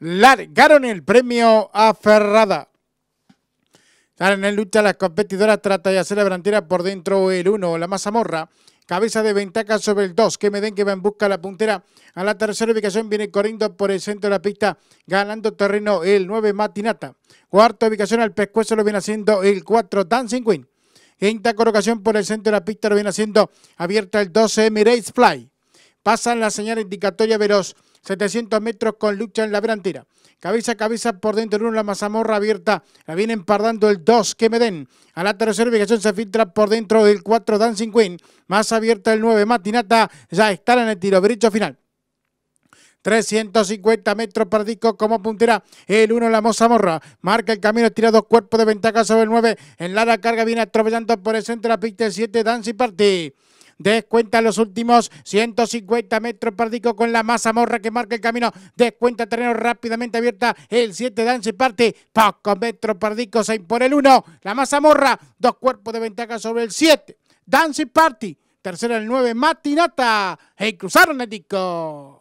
largaron el premio a Ferrada. Están en lucha las competidoras Trata hacer la Brantera por dentro el 1, la mazamorra. Cabeza de Ventaca sobre el 2, que den que va en busca la puntera. A la tercera ubicación viene corriendo por el centro de la pista, ganando terreno el 9, Matinata. Cuarta ubicación al pescuezo lo viene haciendo el 4, Dancing Queen. Quinta colocación por el centro de la pista lo viene haciendo abierta el 12, Emirates Fly. Pasan la señal indicatoria veloz. 700 metros con lucha en la verantera. Cabeza a cabeza por dentro el 1, la mazamorra abierta. La viene empardando el 2, que me den. A la tercera ubicación se filtra por dentro del 4, Dancing Queen. Más abierta el 9, Matinata. Ya estará en el tiro, Bricho final. 350 metros para Disco como puntera. El 1 la Mozamorra. Marca el camino, tira dos cuerpos de ventaja sobre el 9. En la carga viene atropellando por el centro la pista el 7, Dancing Party. Descuenta los últimos 150 metros pardicos con la masa morra que marca el camino. Descuenta terreno rápidamente abierta. El 7 Dance Party. Pocos metro pardico, 6 por el 1. La masa morra. Dos cuerpos de ventaja sobre el 7. Dance Party. Tercero el 9, Matinata. Y cruzaron el disco.